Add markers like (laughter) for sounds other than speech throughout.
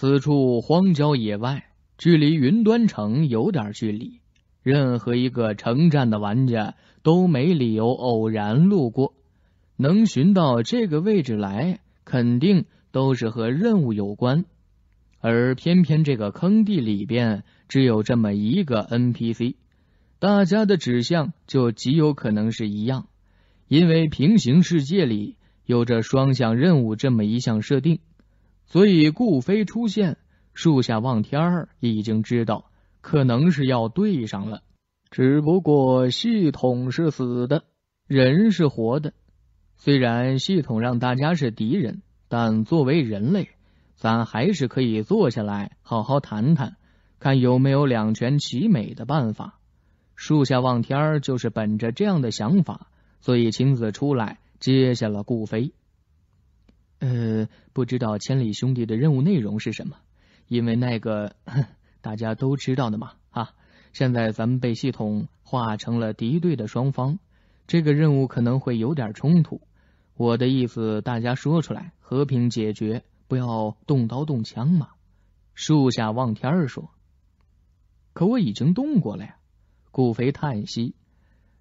此处荒郊野外，距离云端城有点距离。任何一个城站的玩家都没理由偶然路过，能寻到这个位置来，肯定都是和任务有关。而偏偏这个坑地里边只有这么一个 NPC，大家的指向就极有可能是一样，因为平行世界里有着双向任务这么一项设定。所以，顾飞出现，树下望天儿已经知道，可能是要对上了。只不过系统是死的，人是活的。虽然系统让大家是敌人，但作为人类，咱还是可以坐下来好好谈谈，看有没有两全其美的办法。树下望天儿就是本着这样的想法，所以亲自出来接下了顾飞。呃，不知道千里兄弟的任务内容是什么？因为那个大家都知道的嘛，啊，现在咱们被系统化成了敌对的双方，这个任务可能会有点冲突。我的意思，大家说出来，和平解决，不要动刀动枪嘛。树下望天儿说：“可我已经动过了呀。”顾飞叹息：“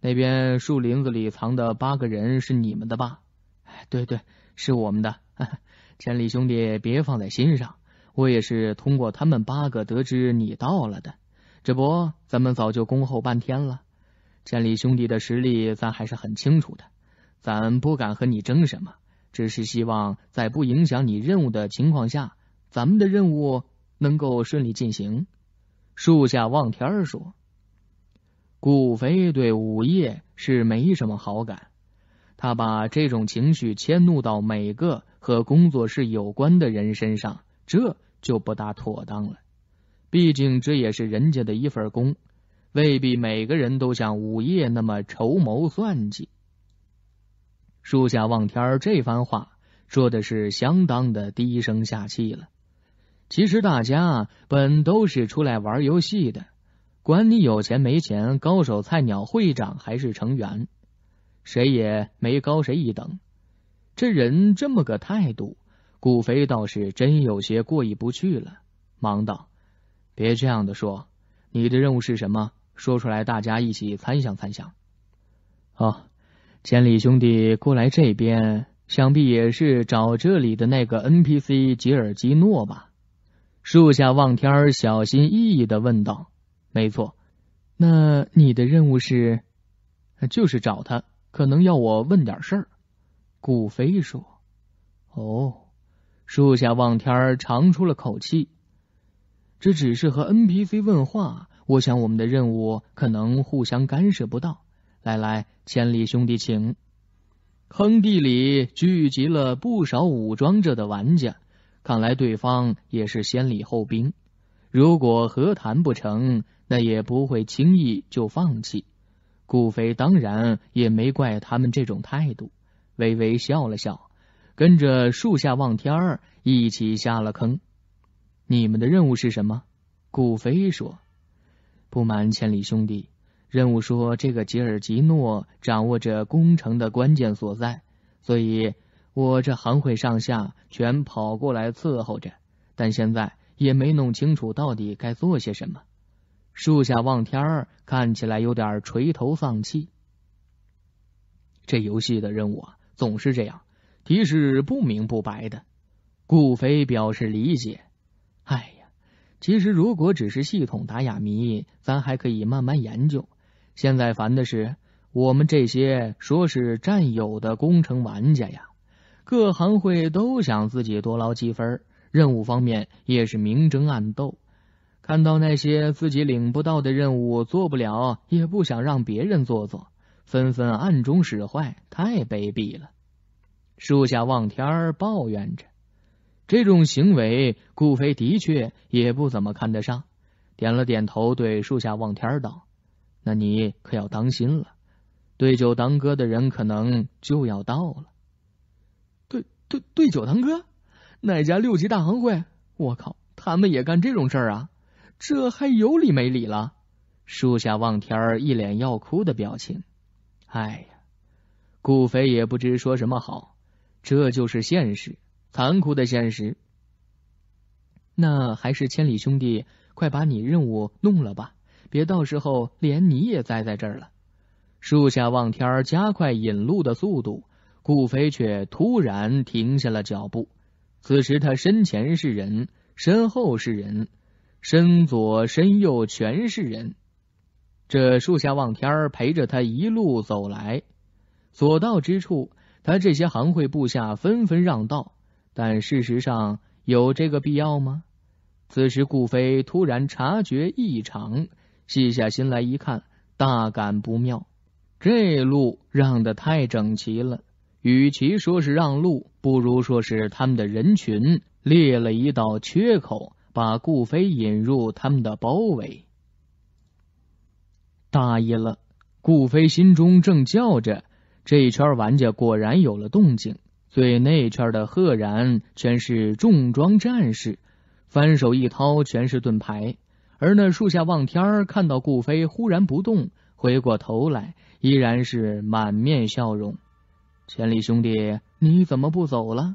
那边树林子里藏的八个人是你们的吧？”哎，对对。是我们的，千 (laughs) 里兄弟别放在心上。我也是通过他们八个得知你到了的，这不，咱们早就恭候半天了。千里兄弟的实力咱还是很清楚的，咱不敢和你争什么，只是希望在不影响你任务的情况下，咱们的任务能够顺利进行。树下望天说：“顾飞对午夜是没什么好感。”他把这种情绪迁怒到每个和工作室有关的人身上，这就不大妥当了。毕竟这也是人家的一份工，未必每个人都像午夜那么筹谋算计。树下望天这番话说的是相当的低声下气了。其实大家本都是出来玩游戏的，管你有钱没钱，高手菜鸟、会长还是成员。谁也没高谁一等，这人这么个态度，顾飞倒是真有些过意不去了。忙道：“别这样的说，你的任务是什么？说出来大家一起参详参详。”哦，千里兄弟过来这边，想必也是找这里的那个 NPC 吉尔基诺吧？树下望天小心翼翼的问道：“没错，那你的任务是，就是找他。”可能要我问点事儿，顾飞说：“哦。”树下望天，长出了口气。这只是和 NPC 问话，我想我们的任务可能互相干涉不到。来来，千里兄弟情。坑地里聚集了不少武装者的玩家，看来对方也是先礼后兵。如果和谈不成，那也不会轻易就放弃。顾飞当然也没怪他们这种态度，微微笑了笑，跟着树下望天儿一起下了坑。你们的任务是什么？顾飞说：“不瞒千里兄弟，任务说这个吉尔吉诺掌握着攻城的关键所在，所以我这行会上下全跑过来伺候着，但现在也没弄清楚到底该做些什么。”树下望天儿，看起来有点垂头丧气。这游戏的任务啊，总是这样，提示不明不白的。顾飞表示理解。哎呀，其实如果只是系统打哑谜，咱还可以慢慢研究。现在烦的是，我们这些说是战友的工程玩家呀，各行会都想自己多捞积分，任务方面也是明争暗斗。看到那些自己领不到的任务做不了，也不想让别人做做，纷纷暗中使坏，太卑鄙了。树下望天抱怨着：“这种行为，顾飞的确也不怎么看得上。”点了点头，对树下望天道：“那你可要当心了，对酒当歌的人可能就要到了。”“对对对，酒当歌？哪家六级大行会？我靠，他们也干这种事儿啊！”这还有理没理了？树下望天一脸要哭的表情。哎呀，顾飞也不知说什么好。这就是现实，残酷的现实。那还是千里兄弟，快把你任务弄了吧，别到时候连你也栽在这儿了。树下望天加快引路的速度，顾飞却突然停下了脚步。此时他身前是人，身后是人。身左身右全是人，这树下望天儿陪着他一路走来，所到之处，他这些行会部下纷纷让道。但事实上，有这个必要吗？此时，顾飞突然察觉异常，细下心来一看，大感不妙。这路让的太整齐了，与其说是让路，不如说是他们的人群裂了一道缺口。把顾飞引入他们的包围，大意了。顾飞心中正叫着，这一圈玩家果然有了动静。最内圈的赫然全是重装战士，翻手一掏全是盾牌。而那树下望天看到顾飞忽然不动，回过头来依然是满面笑容：“千里兄弟，你怎么不走了？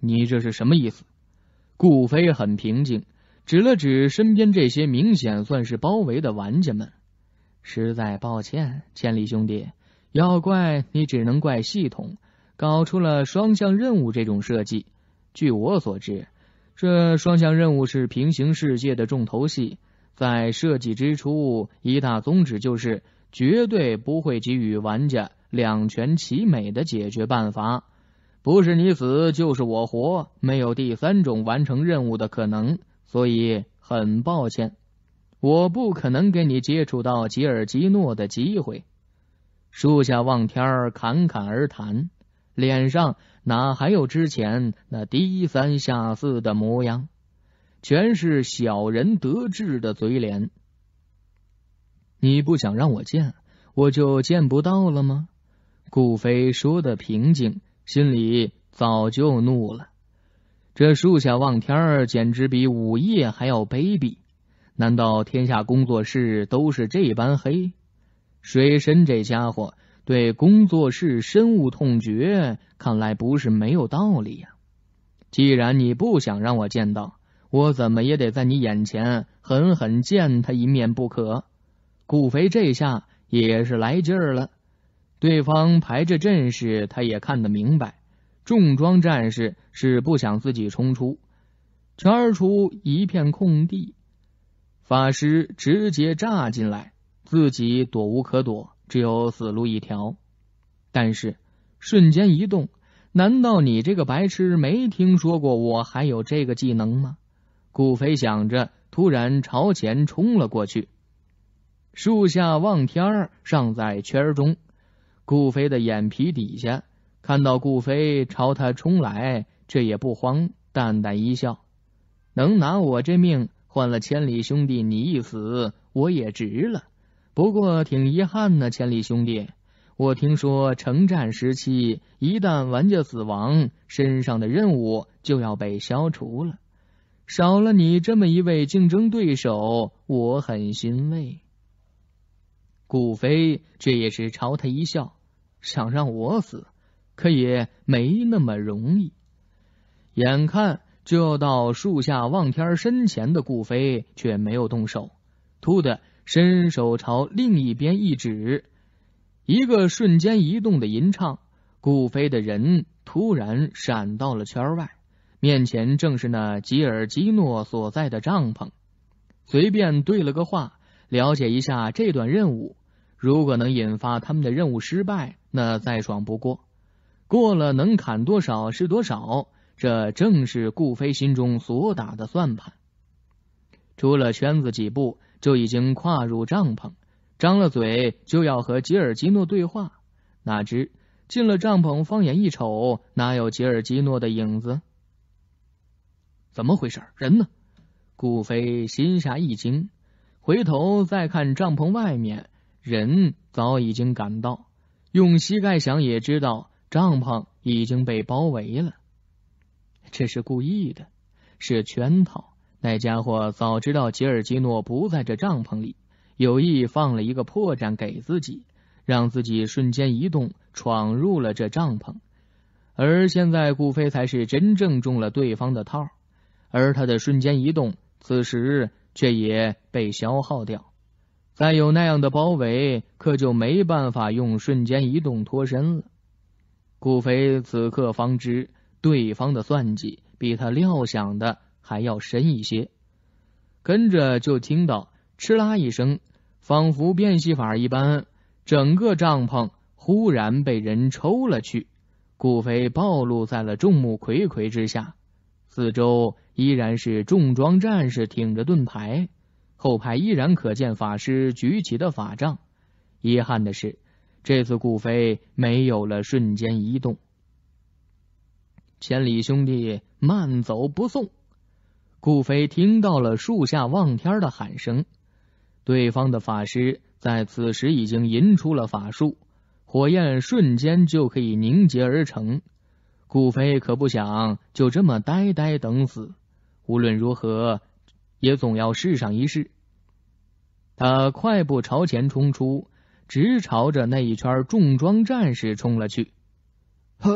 你这是什么意思？”顾飞很平静，指了指身边这些明显算是包围的玩家们。实在抱歉，千里兄弟，要怪你只能怪系统搞出了双向任务这种设计。据我所知，这双向任务是平行世界的重头戏，在设计之初，一大宗旨就是绝对不会给予玩家两全其美的解决办法。不是你死，就是我活，没有第三种完成任务的可能。所以很抱歉，我不可能给你接触到吉尔吉诺的机会。树下望天，侃侃而谈，脸上哪还有之前那低三下四的模样？全是小人得志的嘴脸。你不想让我见，我就见不到了吗？顾飞说的平静。心里早就怒了，这树下望天儿简直比午夜还要卑鄙。难道天下工作室都是这般黑？水深这家伙对工作室深恶痛绝，看来不是没有道理呀。既然你不想让我见到，我怎么也得在你眼前狠狠见他一面不可。顾飞这下也是来劲儿了。对方排着阵势，他也看得明白。重装战士是不想自己冲出圈儿，出一片空地，法师直接炸进来，自己躲无可躲，只有死路一条。但是瞬间一动，难道你这个白痴没听说过我还有这个技能吗？顾飞想着，突然朝前冲了过去。树下望天儿尚在圈儿中。顾飞的眼皮底下看到顾飞朝他冲来，却也不慌，淡淡一笑：“能拿我这命换了千里兄弟你一死，我也值了。不过挺遗憾呢，千里兄弟，我听说城战时期一旦玩家死亡，身上的任务就要被消除了。少了你这么一位竞争对手，我很欣慰。”顾飞却也是朝他一笑。想让我死，可也没那么容易。眼看就要到树下望天身前的顾飞，却没有动手。突的伸手朝另一边一指，一个瞬间移动的吟唱，顾飞的人突然闪到了圈外。面前正是那吉尔基诺所在的帐篷。随便对了个话，了解一下这段任务。如果能引发他们的任务失败。那再爽不过，过了能砍多少是多少，这正是顾飞心中所打的算盘。出了圈子几步，就已经跨入帐篷，张了嘴就要和吉尔基诺对话，哪知进了帐篷，放眼一瞅，哪有吉尔基诺的影子？怎么回事？人呢？顾飞心下一惊，回头再看帐篷外面，人早已经赶到。用膝盖想也知道，帐篷已经被包围了。这是故意的，是圈套。那家伙早知道吉尔基诺不在这帐篷里，有意放了一个破绽给自己，让自己瞬间移动闯入了这帐篷。而现在，顾飞才是真正中了对方的套，而他的瞬间移动此时却也被消耗掉。再有那样的包围，可就没办法用瞬间移动脱身了。顾飞此刻方知对方的算计比他料想的还要深一些。跟着就听到“哧啦”一声，仿佛变戏法一般，整个帐篷忽然被人抽了去。顾飞暴露在了众目睽睽之下，四周依然是重装战士挺着盾牌。后排依然可见法师举起的法杖。遗憾的是，这次顾飞没有了瞬间移动。千里兄弟，慢走不送。顾飞听到了树下望天的喊声，对方的法师在此时已经吟出了法术，火焰瞬间就可以凝结而成。顾飞可不想就这么呆呆等死，无论如何。也总要试上一试。他快步朝前冲出，直朝着那一圈重装战士冲了去。呵，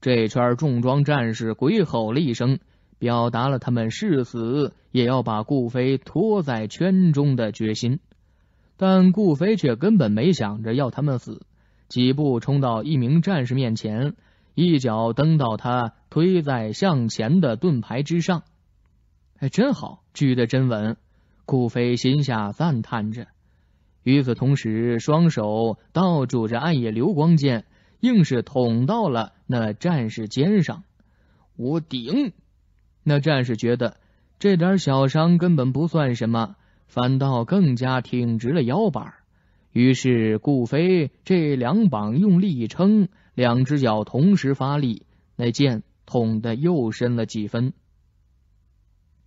这圈重装战士鬼吼了一声，表达了他们誓死也要把顾飞拖在圈中的决心。但顾飞却根本没想着要他们死，几步冲到一名战士面前，一脚蹬到他推在向前的盾牌之上。哎，真好，锯得真稳。顾飞心下赞叹着，与此同时，双手倒拄着暗夜流光剑，硬是捅到了那战士肩上。我顶！那战士觉得这点小伤根本不算什么，反倒更加挺直了腰板。于是，顾飞这两膀用力一撑，两只脚同时发力，那剑捅的又深了几分。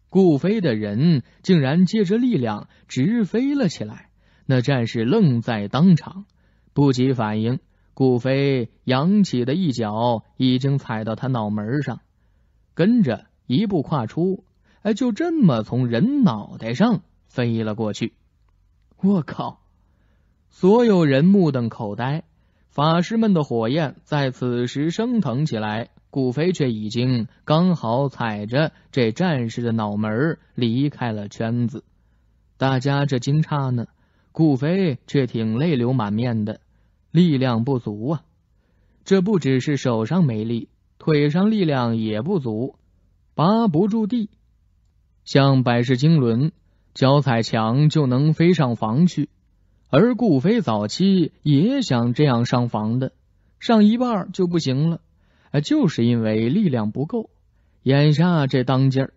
顾飞的人竟然借着力量直飞了起来，那战士愣在当场，不及反应，顾飞扬起的一脚已经踩到他脑门上，跟着一步跨出，哎，就这么从人脑袋上飞了过去！我靠！所有人目瞪口呆，法师们的火焰在此时升腾起来。顾飞却已经刚好踩着这战士的脑门离开了圈子，大家这惊诧呢，顾飞却挺泪流满面的，力量不足啊！这不只是手上没力，腿上力量也不足，拔不住地。像百世经纶，脚踩墙就能飞上房去，而顾飞早期也想这样上房的，上一半就不行了。啊，就是因为力量不够。眼下这当劲儿，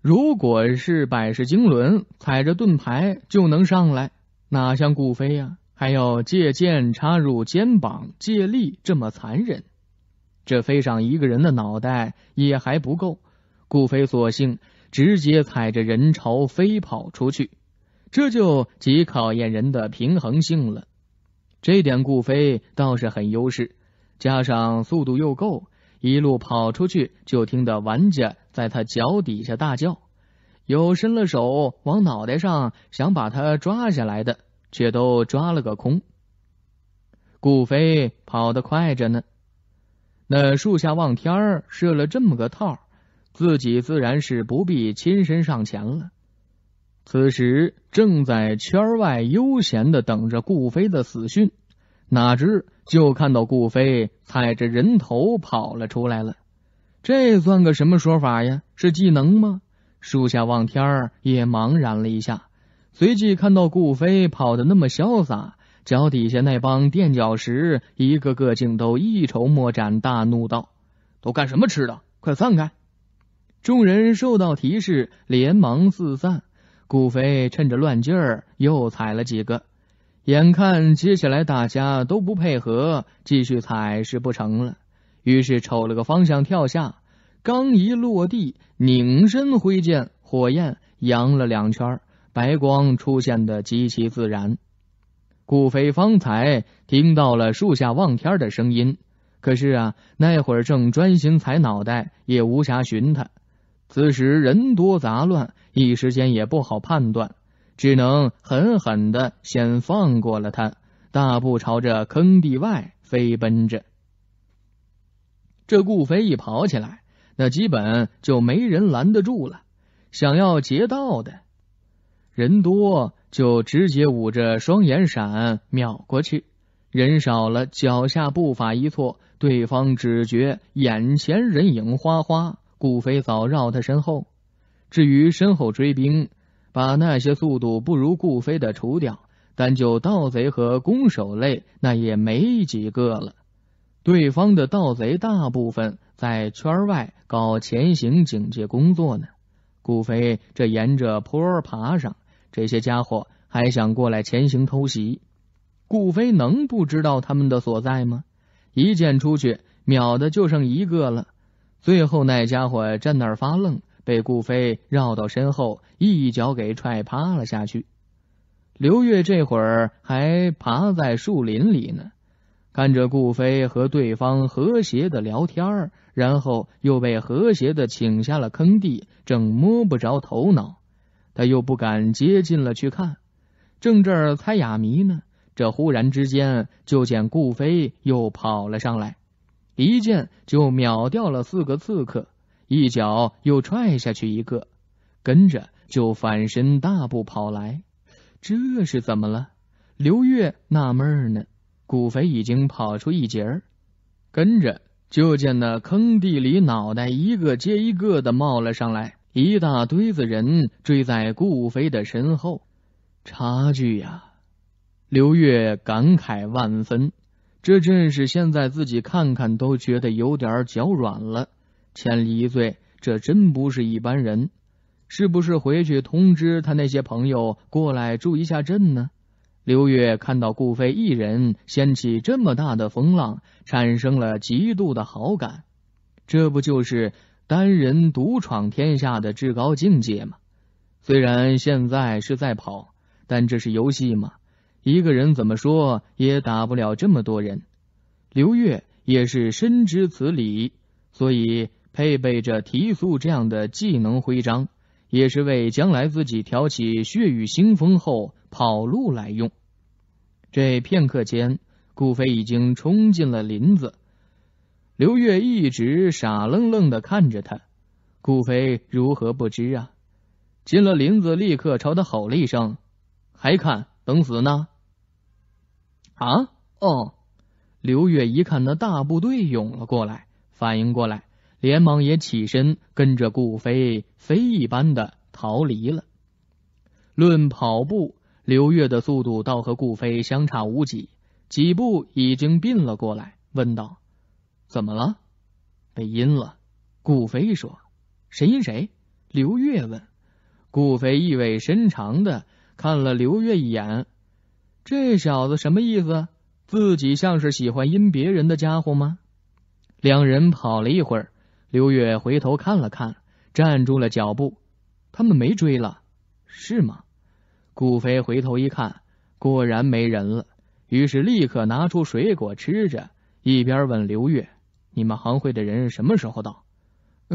如果是百世经轮，踩着盾牌就能上来，哪像顾飞呀，还要借剑插入肩膀借力，这么残忍。这飞上一个人的脑袋也还不够，顾飞索性直接踩着人潮飞跑出去，这就极考验人的平衡性了。这点顾飞倒是很优势，加上速度又够。一路跑出去，就听得玩家在他脚底下大叫，有伸了手往脑袋上想把他抓下来的，却都抓了个空。顾飞跑得快着呢，那树下望天设了这么个套，自己自然是不必亲身上前了。此时正在圈外悠闲的等着顾飞的死讯。哪知就看到顾飞踩着人头跑了出来了，这算个什么说法呀？是技能吗？树下望天儿也茫然了一下，随即看到顾飞跑的那么潇洒，脚底下那帮垫脚石一个个竟都一筹莫展，大怒道：“都干什么吃的？快散开！”众人受到提示，连忙四散。顾飞趁着乱劲儿又踩了几个。眼看接下来大家都不配合，继续踩是不成了。于是瞅了个方向跳下，刚一落地，拧身挥剑，火焰扬了两圈，白光出现的极其自然。顾飞方才听到了树下望天的声音，可是啊，那会儿正专心踩脑袋，也无暇寻他。此时人多杂乱，一时间也不好判断。只能狠狠的先放过了他，大步朝着坑地外飞奔着。这顾飞一跑起来，那基本就没人拦得住了。想要劫道的人多，就直接捂着双眼闪秒过去；人少了，脚下步伐一错，对方只觉眼前人影花花，顾飞早绕他身后。至于身后追兵。把那些速度不如顾飞的除掉，但就盗贼和弓手类，那也没几个了。对方的盗贼大部分在圈外搞前行警戒工作呢。顾飞这沿着坡爬上，这些家伙还想过来前行偷袭，顾飞能不知道他们的所在吗？一剑出去，秒的就剩一个了。最后那家伙站那儿发愣。被顾飞绕到身后，一脚给踹趴了下去。刘月这会儿还爬在树林里呢，看着顾飞和对方和谐的聊天儿，然后又被和谐的请下了坑地，正摸不着头脑，他又不敢接近了去看，正这儿猜哑谜呢，这忽然之间就见顾飞又跑了上来，一剑就秒掉了四个刺客。一脚又踹下去一个，跟着就反身大步跑来。这是怎么了？刘月纳闷呢。顾飞已经跑出一截儿，跟着就见那坑地里脑袋一个接一个的冒了上来，一大堆子人追在顾飞的身后。差距呀！刘月感慨万分。这阵势现在自己看看都觉得有点脚软了。千里一醉，这真不是一般人。是不是回去通知他那些朋友过来住一下镇呢？刘月看到顾飞一人掀起这么大的风浪，产生了极度的好感。这不就是单人独闯天下的至高境界吗？虽然现在是在跑，但这是游戏嘛。一个人怎么说也打不了这么多人。刘月也是深知此理，所以。配备着提速这样的技能徽章，也是为将来自己挑起血雨腥风后跑路来用。这片刻间，顾飞已经冲进了林子，刘月一直傻愣愣的看着他。顾飞如何不知啊？进了林子，立刻朝他吼了一声：“还看等死呢？”啊哦！刘月一看那大部队涌了过来，反应过来。连忙也起身，跟着顾飞飞一般的逃离了。论跑步，刘月的速度倒和顾飞相差无几，几步已经并了过来，问道：“怎么了？被阴了？”顾飞说：“谁阴谁？”刘月问。顾飞意味深长的看了刘月一眼：“这小子什么意思？自己像是喜欢阴别人的家伙吗？”两人跑了一会儿。刘月回头看了看，站住了脚步。他们没追了，是吗？顾飞回头一看，果然没人了。于是立刻拿出水果吃着，一边问刘月：“你们行会的人什么时候到？”“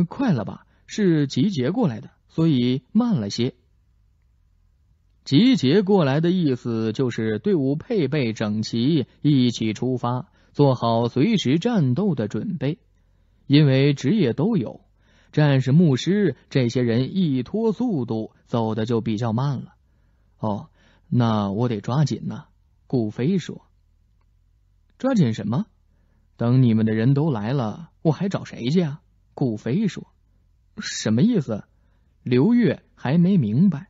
快了吧？是集结过来的，所以慢了些。”集结过来的意思就是队伍配备整齐，一起出发，做好随时战斗的准备。因为职业都有，战士、牧师这些人一拖速度，走的就比较慢了。哦，那我得抓紧呐！顾飞说：“抓紧什么？等你们的人都来了，我还找谁去啊？”顾飞说：“什么意思？”刘月还没明白。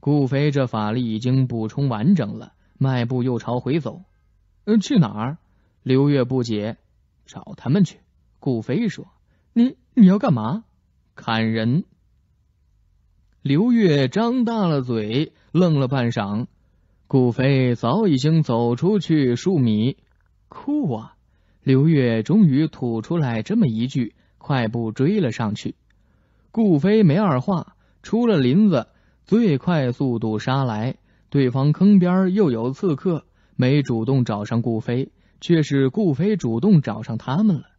顾飞这法力已经补充完整了，迈步又朝回走。嗯，去哪儿？刘月不解。找他们去。顾飞说：“你你要干嘛？砍人！”刘月张大了嘴，愣了半晌。顾飞早已经走出去数米，酷啊！刘月终于吐出来这么一句，快步追了上去。顾飞没二话，出了林子，最快速度杀来。对方坑边又有刺客，没主动找上顾飞，却是顾飞主动找上他们了。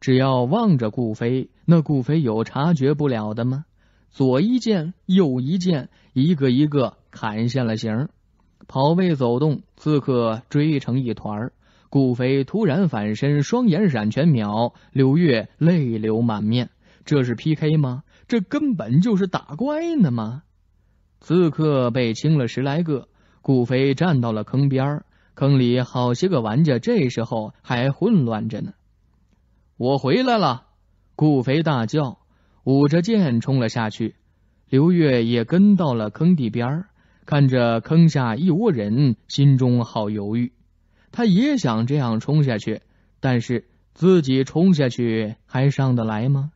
只要望着顾飞，那顾飞有察觉不了的吗？左一剑，右一剑，一个一个砍现了形。跑位走动，刺客追成一团儿。顾飞突然反身，双眼闪，全秒。柳月泪流满面，这是 P K 吗？这根本就是打怪呢吗？刺客被清了十来个，顾飞站到了坑边儿，坑里好些个玩家，这时候还混乱着呢。我回来了！顾飞大叫，捂着剑冲了下去。刘月也跟到了坑底边看着坑下一窝人，心中好犹豫。他也想这样冲下去，但是自己冲下去还上得来吗？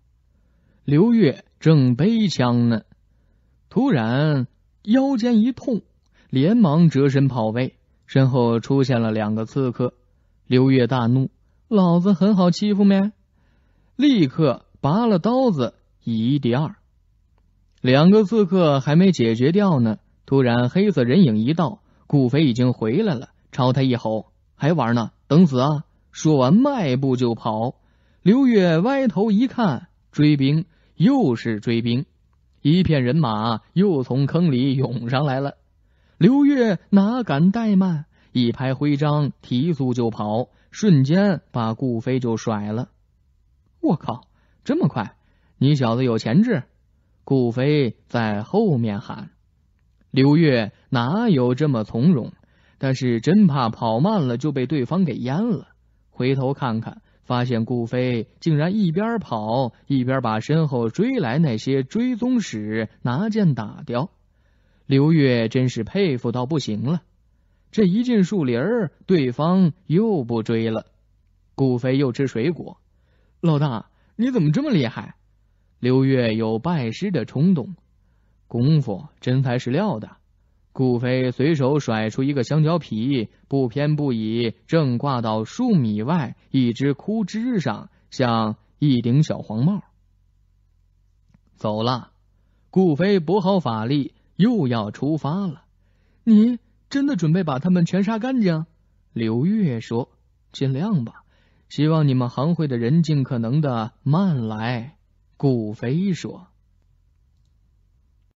刘月正背枪呢，突然腰间一痛，连忙折身跑位，身后出现了两个刺客。刘月大怒。老子很好欺负没？立刻拔了刀子，以一敌二。两个刺客还没解决掉呢，突然黑色人影一到，顾飞已经回来了，朝他一吼：“还玩呢？等死啊！”说完迈步就跑。刘月歪头一看，追兵又是追兵，一片人马又从坑里涌上来了。刘月哪敢怠慢？一拍徽章，提速就跑。瞬间把顾飞就甩了，我靠，这么快！你小子有潜质。顾飞在后面喊，刘月哪有这么从容？但是真怕跑慢了就被对方给淹了。回头看看，发现顾飞竟然一边跑一边把身后追来那些追踪使拿剑打掉。刘月真是佩服到不行了。这一进树林儿，对方又不追了。顾飞又吃水果。老大，你怎么这么厉害？刘月有拜师的冲动。功夫真材实料的。顾飞随手甩出一个香蕉皮，不偏不倚，正挂到数米外一只枯枝上，像一顶小黄帽。走了。顾飞补好法力，又要出发了。你。真的准备把他们全杀干净？刘月说：“尽量吧，希望你们行会的人尽可能的慢来。”顾飞说。